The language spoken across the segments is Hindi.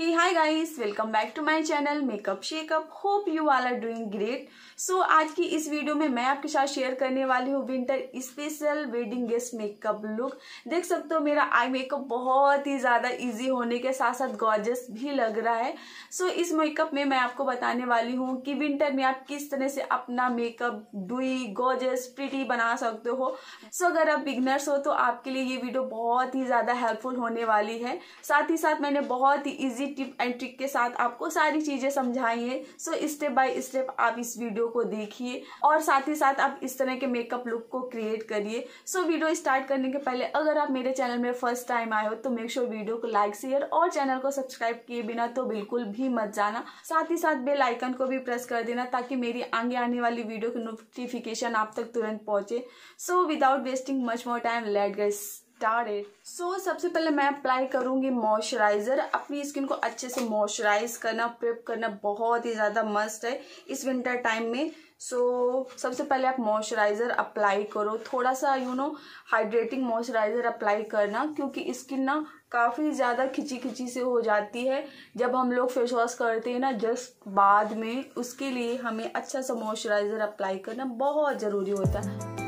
hey hi guys welcome back to my channel makeup shakeup hope you all are doing great so आज की इस वीडियो में मैं आपके साथ शेयर करने वाली हूँ winter special wedding guest makeup look देख सकते हो मेरा आई मेकअप बहुत ही ज़्यादा इजी होने के साथ साथ गॉर्जस भी लग रहा है सो so, इस मेकअप में मैं आपको बताने वाली हूँ कि विंटर में आप किस तरह से अपना मेकअप डुई गॉर्जस प्रिटी बना सकते हो सो so, अगर आप बिगनर्स हो तो आपके लिए ये वीडियो बहुत ही ज़्यादा हेल्पफुल होने वाली है साथ ही साथ मैंने बहुत ही ईजी टिप एंड ट्रिक के साथ आपको सारी चीज़ें समझाई है सो स्टेप बाय स्टेप आप इस वीडियो को देखिए और साथ ही साथ आप इस तरह के मेकअप लुक को क्रिएट करिए सो वीडियो स्टार्ट करने के पहले अगर आप मेरे चैनल में फर्स्ट टाइम आए हो तो मेक श्योर वीडियो को लाइक शेयर और चैनल को सब्सक्राइब किए बिना तो बिल्कुल भी मत जाना साथ ही साथ बेल आइकन को भी प्रेस कर देना ताकि मेरी आगे आने वाली वीडियो की नोटिफिकेशन आप तक तुरंत पहुंचे so without wasting much more time let get started so सबसे पहले मैं अप्लाई करूँगी मॉइस्चराइज़र अपनी स्किन को अच्छे से मॉइस्चराइज करना प्रिप करना बहुत ही ज़्यादा मस्त है इस विंटर टाइम में सो so, सबसे पहले आप मॉइस्चराइज़र अप्लाई करो थोड़ा सा you know hydrating moisturiser apply करना क्योंकि स्किन ना काफ़ी ज़्यादा खिंची खिंची से हो जाती है जब हम लोग फेस वॉश करते हैं ना जस्ट बाद में उसके लिए हमें अच्छा सा मॉइस्चराइज़र अप्लाई करना बहुत ज़रूरी होता है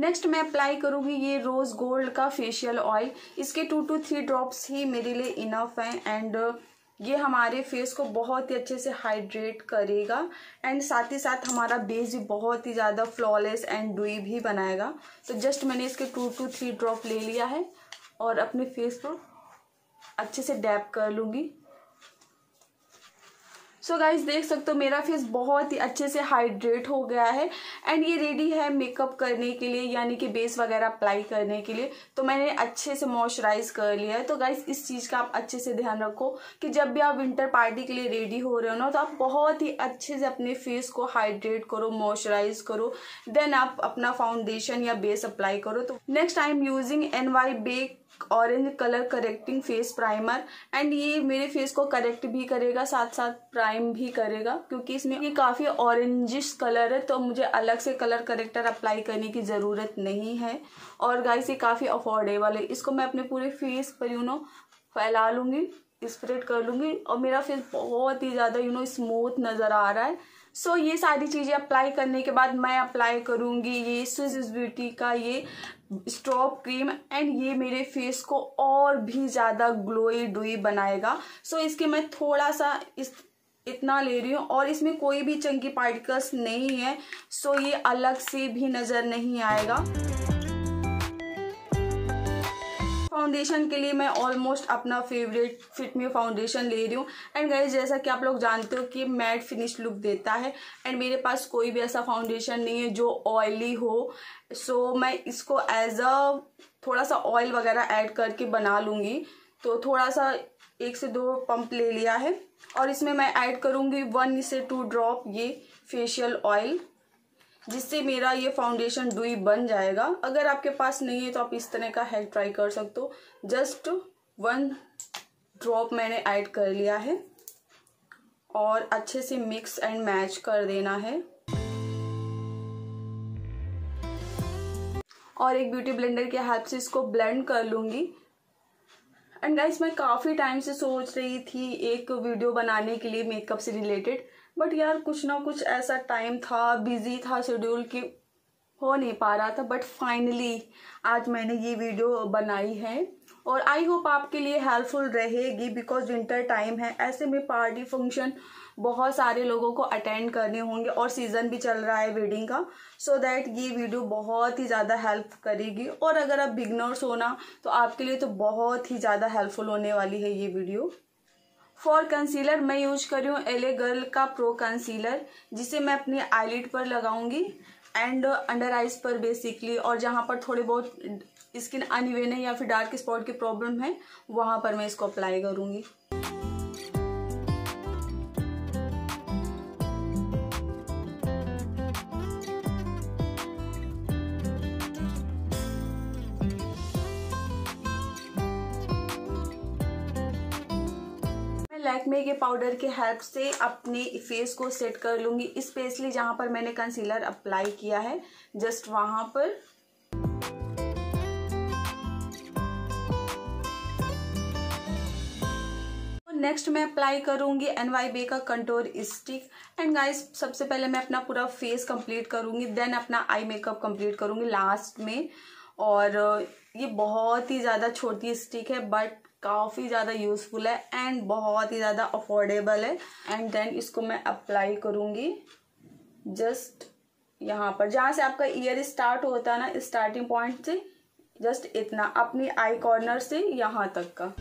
नेक्स्ट मैं अप्लाई करूँगी ये रोज़ गोल्ड का फेशियल ऑयल इसके टू टू थ्री ड्रॉप्स ही मेरे लिए इनफ हैं एंड uh, ये हमारे फेस को बहुत ही अच्छे से हाइड्रेट करेगा एंड साथ ही साथ हमारा बेस भी बहुत ही ज़्यादा फ्लॉलेस एंड डुई भी बनाएगा तो जस्ट मैंने इसके टू टू थ्री ड्रॉप ले लिया है और अपने फेस को अच्छे से डैप कर लूँगी सो so गाइज देख सकते हो मेरा फेस बहुत ही अच्छे से हाइड्रेट हो गया है एंड ये रेडी है मेकअप करने के लिए यानी कि बेस वगैरह अप्लाई करने के लिए तो मैंने अच्छे से मॉइस्चराइज कर लिया है तो गाइज इस चीज़ का आप अच्छे से ध्यान रखो कि जब भी आप विंटर पार्टी के लिए रेडी हो रहे हो ना तो आप बहुत ही अच्छे से अपने फेस को हाइड्रेट करो मॉइस्चराइज करो देन आप अपना फाउंडेशन या बेस अप्लाई करो तो next I am using N Y bae orange colour correcting face primer and ये मेरे फेस को करेक्ट भी करेगा साथ साथ प्राइम भी करेगा क्योंकि इसमें ये काफ़ी ऑरेंजिश कलर है तो मुझे अलग से कलर करेक्टर अप्लाई करने की ज़रूरत नहीं है और गाइस ये काफ़ी अफोर्डेबल है इसको मैं अपने पूरे फेस पर यू नो फैला लूँगी स्प्रेड कर लूँगी और मेरा फेस बहुत ही ज़्यादा यू नो स्मूथ नज़र आ रहा है सो so, ये सारी चीज़ें अप्लाई करने के बाद मैं अप्लाई करूँगी ये स्विज ब्यूटी का ये स्ट्रॉप क्रीम एंड ये मेरे फेस को और भी ज़्यादा ग्लोई डुई बनाएगा सो so, इसके मैं थोड़ा सा इस इतना ले रही हूँ और इसमें कोई भी चंकी पार्टिकल्स नहीं है सो so, ये अलग से भी नज़र नहीं आएगा फाउंडेशन के लिए मैं ऑलमोस्ट अपना फेवरेट फिट मी फाउंडेशन ले रही हूँ एंड गाइज जैसा कि आप लोग जानते हो कि मैट फिनिश लुक देता है एंड मेरे पास कोई भी ऐसा फाउंडेशन नहीं है जो ऑयली हो सो so, मैं इसको एज अ थोड़ा सा ऑयल वगैरह ऐड करके बना लूँगी तो थोड़ा सा एक से दो पंप ले लिया है और इसमें मैं ऐड करूँगी वन से टू ड्रॉप ये फेशियल ऑयल जिससे मेरा ये फाउंडेशन डुई बन जाएगा अगर आपके पास नहीं है तो आप इस तरह का हेयर ट्राई कर सकते हो जस्ट वन ड्रॉप मैंने ऐड कर लिया है और अच्छे से मिक्स एंड मैच कर देना है और एक ब्यूटी ब्लेंडर के हेल्प से इसको ब्लेंड कर लूँगी एंड गाइस मैं काफ़ी टाइम से सोच रही थी एक वीडियो बनाने के लिए मेकअप से रिलेटेड बट यार कुछ ना कुछ ऐसा टाइम था बिजी था शेड्यूल की हो नहीं पा रहा था बट फाइनली आज मैंने ये वीडियो बनाई है और आई होप आपके लिए हेल्पफुल रहेगी बिकॉज विंटर टाइम है ऐसे में पार्टी फंक्शन बहुत सारे लोगों को अटेंड करने होंगे और सीज़न भी चल रहा है वेडिंग का सो so दैट ये वीडियो बहुत ही ज़्यादा हेल्प करेगी और अगर आप बिगनर्स होना तो आपके लिए तो बहुत ही ज़्यादा हेल्पफुल होने वाली है ये वीडियो फॉर कंसीलर मैं यूज कर रही हूँ एले गर्ल का प्रो कंसीलर जिसे मैं अपने आईलिड पर लगाऊंगी एंड अंडर आइज पर बेसिकली और जहाँ पर थोड़े बहुत स्किन अनिवेन है या फिर डार्क स्पॉट की प्रॉब्लम है वहाँ पर मैं इसको अप्लाई करूँगी लैक्मे के पाउडर के हेल्प से अपने फेस को सेट कर लूंगी स्पेशली जहां पर मैंने कंसीलर अप्लाई किया है जस्ट वहां पर नेक्स्ट तो मैं अप्लाई करूंगी एन वाई बी का कंटोर स्टिक एंड गाइस सबसे पहले मैं अपना पूरा फेस कंप्लीट करूंगी देन अपना आई मेकअप कंप्लीट करूंगी लास्ट में और ये बहुत ही ज़्यादा छोटी स्टिक है बट काफ़ी ज़्यादा यूज़फुल है एंड बहुत ही ज़्यादा अफोर्डेबल है एंड देन इसको मैं अप्लाई करूँगी जस्ट यहाँ पर जहाँ से आपका ईयर स्टार्ट होता है ना स्टार्टिंग पॉइंट से जस्ट इतना अपनी आई कॉर्नर से यहाँ तक का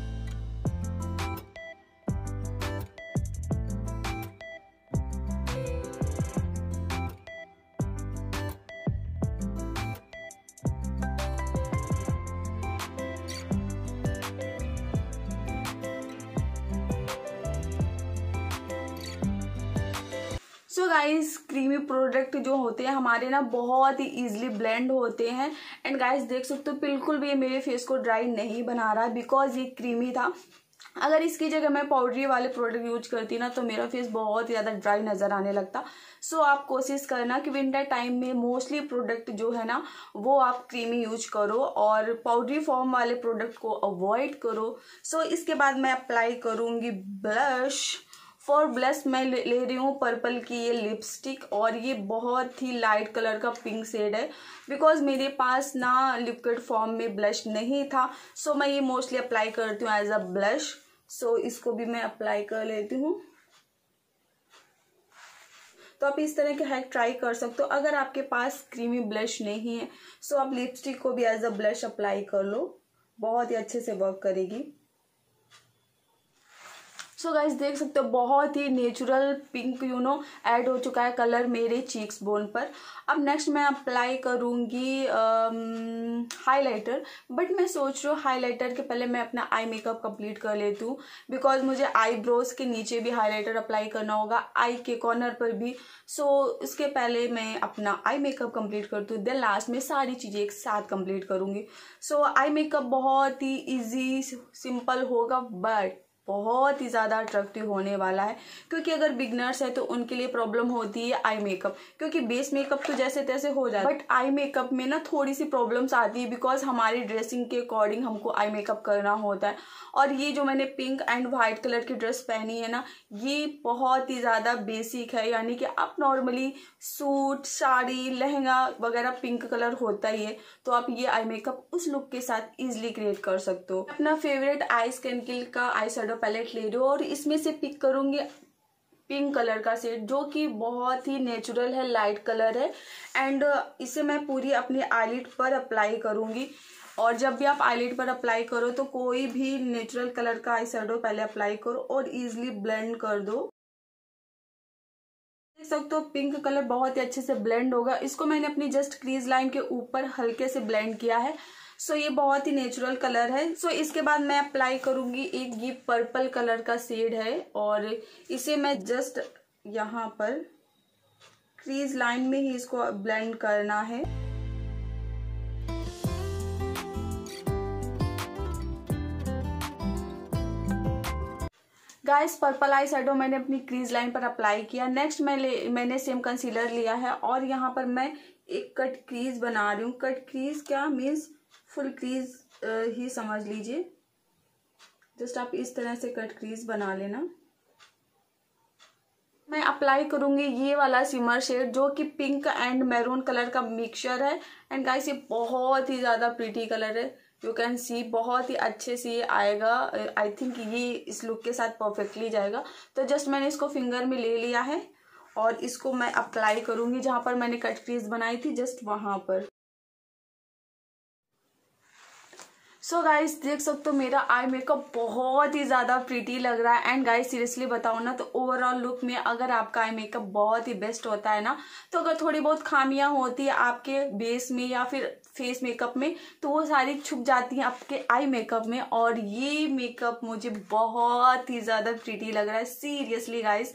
सो गाइस क्रीमी प्रोडक्ट जो होते हैं हमारे ना बहुत ही ईजिली ब्लेंड होते हैं एंड गाइस देख सकते हो बिल्कुल भी ये मेरे फेस को ड्राई नहीं बना रहा बिकॉज ये क्रीमी था अगर इसकी जगह मैं पाउडरी वाले प्रोडक्ट यूज करती ना तो मेरा फेस बहुत ज़्यादा ड्राई नज़र आने लगता सो so, आप कोशिश करना कि विंटर टाइम में मोस्टली प्रोडक्ट जो है ना वो आप क्रीमी यूज करो और पाउडरी फॉर्म वाले प्रोडक्ट को अवॉइड करो सो so, इसके बाद मैं अप्लाई करूँगी ब्लश फॉर ब्लस मैं ले, ले रही हूँ पर्पल की ये लिपस्टिक और ये बहुत ही लाइट कलर का पिंक शेड है बिकॉज मेरे पास ना लिक्विड फॉर्म में ब्लश नहीं था सो मैं ये मोस्टली अप्लाई करती हूँ एज अ ब्लश सो इसको भी मैं अप्लाई कर लेती हूँ तो आप इस तरह के हैक ट्राई कर सकते हो अगर आपके पास क्रीमी ब्लश नहीं है सो आप लिपस्टिक को भी एज अ ब्लश अप्लाई कर लो बहुत ही अच्छे से वर्क करेगी सो so गाइज देख सकते हो बहुत ही natural pink you know add हो चुका है कलर मेरे चीक्स बोन पर अब नेक्स्ट मैं अप्लाई करूँगी हाइलाइटर बट मैं सोच रही हूँ हाईलाइटर के पहले मैं अपना आई मेकअप कंप्लीट कर लेती हूँ बिकॉज मुझे आईब्रोज के नीचे भी हाईलाइटर अप्लाई करना होगा आई के कॉर्नर पर भी सो so, इसके पहले मैं अपना आई मेकअप कंप्लीट करती हूँ देन लास्ट में सारी चीज़ें एक साथ कंप्लीट करूँगी सो आई मेकअप बहुत ही ईजी सिंपल होगा बट बहुत ही ज़्यादा अट्रैक्टिव होने वाला है क्योंकि अगर बिगनर्स है तो उनके लिए प्रॉब्लम होती है आई मेकअप क्योंकि बेस मेकअप तो जैसे तैसे हो जाता है बट आई मेकअप में ना थोड़ी सी प्रॉब्लम्स आती है बिकॉज हमारी ड्रेसिंग के अकॉर्डिंग हमको आई मेकअप करना होता है और ये जो मैंने पिंक एंड वाइट कलर की ड्रेस पहनी है ना ये बहुत ही ज़्यादा बेसिक है यानी कि आप नॉर्मली सूट साड़ी लहंगा वगैरह पिंक कलर होता ही है तो आप ये आई मेकअप उस लुक के साथ ईजिली क्रिएट कर सकते हो अपना फेवरेट आई स्कैनकिल का आई पैलेट ले रही हूँ और इसमें से पिक करूँगी पिंक कलर का सेट जो कि बहुत ही नेचुरल है लाइट कलर है एंड uh, इसे मैं पूरी अपनी आईलिट पर अप्लाई करूँगी और जब भी आप आईलिट पर अप्लाई करो तो कोई भी नेचुरल कलर का आई पहले अप्लाई करो और ईजिली ब्लेंड कर दो देख सकते हो पिंक कलर बहुत ही अच्छे से ब्लेंड होगा इसको मैंने अपनी जस्ट क्रीज लाइन के ऊपर हल्के से ब्लेंड किया है सो ये बहुत ही नेचुरल कलर है सो इसके बाद मैं अप्लाई करूंगी एक ये पर्पल कलर का शेड है और इसे मैं जस्ट यहाँ पर क्रीज लाइन में ही इसको ब्लेंड करना है गाइस पर्पल आई शेडो मैंने अपनी क्रीज लाइन पर अप्लाई किया नेक्स्ट मैं मैंने सेम कंसीलर लिया है और यहाँ पर मैं एक कट क्रीज बना रही हूँ कट क्रीज क्या मीन्स फुल क्रीज uh, ही समझ लीजिए जस्ट आप इस तरह से कट क्रीज बना लेना मैं अप्लाई करूंगी ये वाला सिमर शेड जो कि पिंक एंड मैरून कलर का मिक्सचर है एंड गाइस ये बहुत ही ज़्यादा प्रीटी कलर है यू कैन सी बहुत ही अच्छे से ये आएगा आई थिंक ये इस लुक के साथ परफेक्टली जाएगा तो जस्ट मैंने इसको फिंगर में ले लिया है और इसको मैं अप्लाई करूंगी जहाँ पर मैंने कट क्रीज बनाई थी जस्ट वहाँ पर सो गाइस देख सकते हो मेरा आई मेकअप बहुत ही ज़्यादा प्रीटी लग रहा है एंड गाइस सीरियसली बताऊँ ना तो ओवरऑल लुक में अगर आपका आई मेकअप बहुत ही बेस्ट होता है ना तो अगर थोड़ी बहुत खामियां होती है आपके बेस में या फिर फेस मेकअप में तो वो सारी छुप जाती हैं आपके आई मेकअप में और ये मेकअप मुझे बहुत ही ज़्यादा प्रीटी लग रहा है सीरियसली गाइस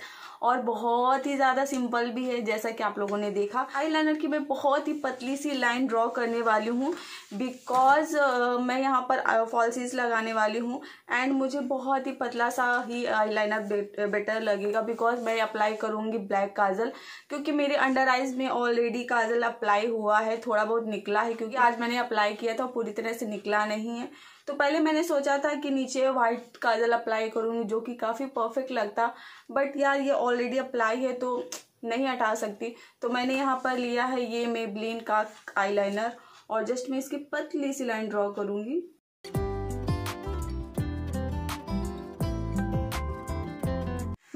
और बहुत ही ज़्यादा सिंपल भी है जैसा कि आप लोगों ने देखा आईलाइनर की मैं बहुत ही पतली सी लाइन ड्रॉ करने वाली हूँ बिकॉज uh, मैं यहाँ पर फॉल्सीज लगाने वाली हूँ एंड मुझे बहुत ही पतला सा ही आई लाइनर बेटर लगेगा बिकॉज मैं अप्लाई करूँगी ब्लैक काजल क्योंकि मेरे अंडर आइज में ऑलरेडी काजल अप्लाई हुआ है थोड़ा बहुत निकला है क्योंकि आज मैंने अप्लाई किया था पूरी तरह से निकला नहीं है तो पहले मैंने सोचा था कि नीचे वाइट काजल अप्लाई करूँगी जो कि काफ़ी परफेक्ट लगता बट यार ये ऑलरेडी अप्लाई है तो नहीं हटा सकती तो मैंने यहाँ पर लिया है ये मेबलिन का आईलाइनर और जस्ट मैं इसकी पतली सी लाइन ड्रॉ करूँगी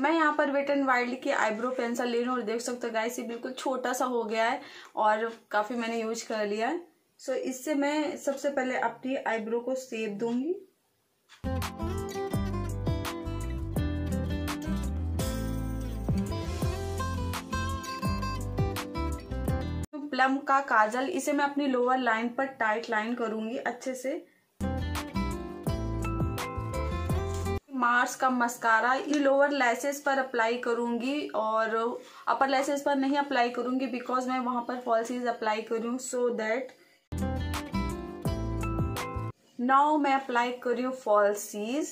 मैं यहाँ पर वेट एंड वाइल्ड की आईब्रो पेंसिल ले रही हूँ और देख सकते हो गाइस ये बिल्कुल छोटा सा हो गया है और काफ़ी मैंने यूज कर लिया है सो so, इससे मैं सबसे पहले अपनी आईब्रो को सेब दूंगी प्लम का काजल इसे मैं अपनी लोअर लाइन पर टाइट लाइन करूंगी अच्छे से मार्स का मस्कारा ये लोअर लैसेस पर अप्लाई करूंगी और अपर लैसेस पर नहीं अप्लाई करूंगी बिकॉज मैं वहां पर फॉल्सीज अप्लाई करूँ सो दैट नाउ मैं अप्लाई कर रही हूँ सीज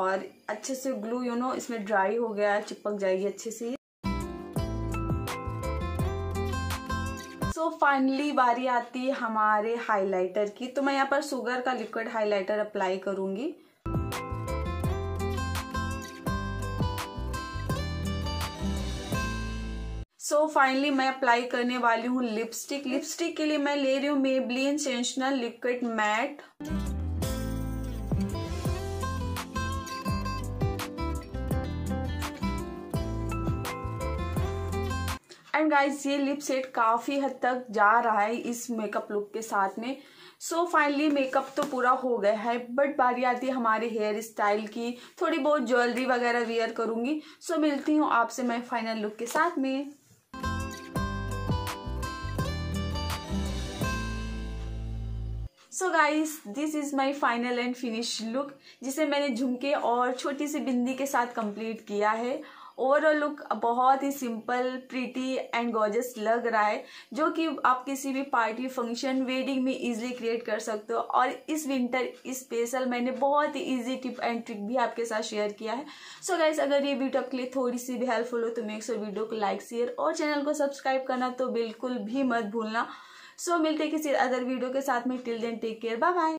और अच्छे से ग्लू यू नो इसमें ड्राई हो गया है चिपक जाएगी अच्छे से सो फाइनली बारी आती है हमारे हाइलाइटर की तो मैं यहाँ पर सुगर का लिक्विड हाइलाइटर अप्लाई करूंगी सो so, फाइनली मैं अप्लाई करने वाली हूँ लिपस्टिक लिपस्टिक के लिए मैं ले रही हूँ Maybelline sensational liquid matte and guys ये लिप सेट काफ़ी हद तक जा रहा है इस मेकअप लुक के साथ में सो फाइनली मेकअप तो पूरा हो गया है बट बारी आती है हमारे हेयर स्टाइल की थोड़ी बहुत ज्वेलरी वगैरह वेयर करूँगी सो so, मिलती हूँ आपसे मैं फाइनल लुक के साथ में so guys this is my final and finish look जिसे मैंने झुमके और छोटी सी बिंदी के साथ कंप्लीट किया है ओवरऑल लुक बहुत ही सिंपल प्रीटी एंड गॉर्जस लग रहा है जो कि आप किसी भी पार्टी फंक्शन वेडिंग में इजीली क्रिएट कर सकते हो और इस विंटर स्पेशल मैंने बहुत ही ईजी टिप एंड ट्रिक भी आपके साथ शेयर किया है सो so गाइज अगर ये वीडियो आपके लिए थोड़ी सी भी हेल्पफुल हो तो मेक और वीडियो को लाइक शेयर और चैनल को सब्सक्राइब करना तो बिल्कुल भी मत भूलना सो so, मिलते किसी अदर वीडियो के साथ में till then take care bye bye